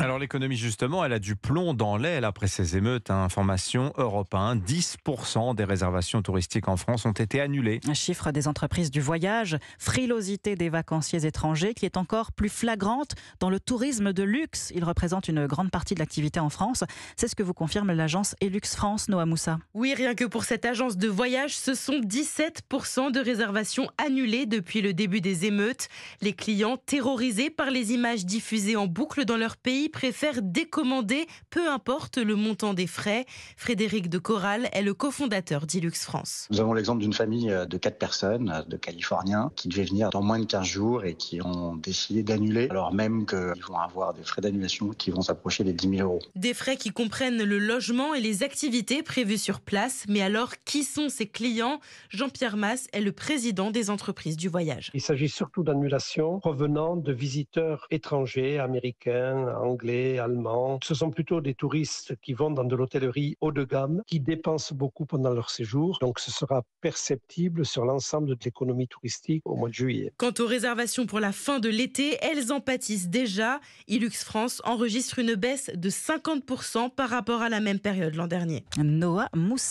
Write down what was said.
Alors l'économie justement, elle a du plomb dans l'aile après ces émeutes. Hein. Information Europe 1, 10% des réservations touristiques en France ont été annulées. Un chiffre des entreprises du voyage, frilosité des vacanciers étrangers qui est encore plus flagrante dans le tourisme de luxe. Il représente une grande partie de l'activité en France. C'est ce que vous confirme l'agence Elux France, Noah Moussa. Oui, rien que pour cette agence de voyage, ce sont 17% de réservations annulées depuis le début des émeutes. Les clients terrorisés par les images diffusées en boucle dans leur pays préfèrent décommander, peu importe le montant des frais. Frédéric de Corral est le cofondateur d'Ilux France. Nous avons l'exemple d'une famille euh, de 4 personnes, euh, de Californiens, qui devaient venir dans moins de 15 jours et qui ont décidé d'annuler, alors même qu'ils vont avoir des frais d'annulation qui vont s'approcher des 10 000 euros. Des frais qui comprennent le logement et les activités prévues sur place. Mais alors, qui sont ces clients Jean-Pierre Masse est le président des entreprises du voyage. Il s'agit surtout d'annulations provenant de visiteurs étrangers, américains, anglais anglais, allemands. Ce sont plutôt des touristes qui vont dans de l'hôtellerie haut de gamme, qui dépensent beaucoup pendant leur séjour. Donc ce sera perceptible sur l'ensemble de l'économie touristique au mois de juillet. Quant aux réservations pour la fin de l'été, elles en pâtissent déjà. Ilux France enregistre une baisse de 50% par rapport à la même période l'an dernier. Noah Moussa.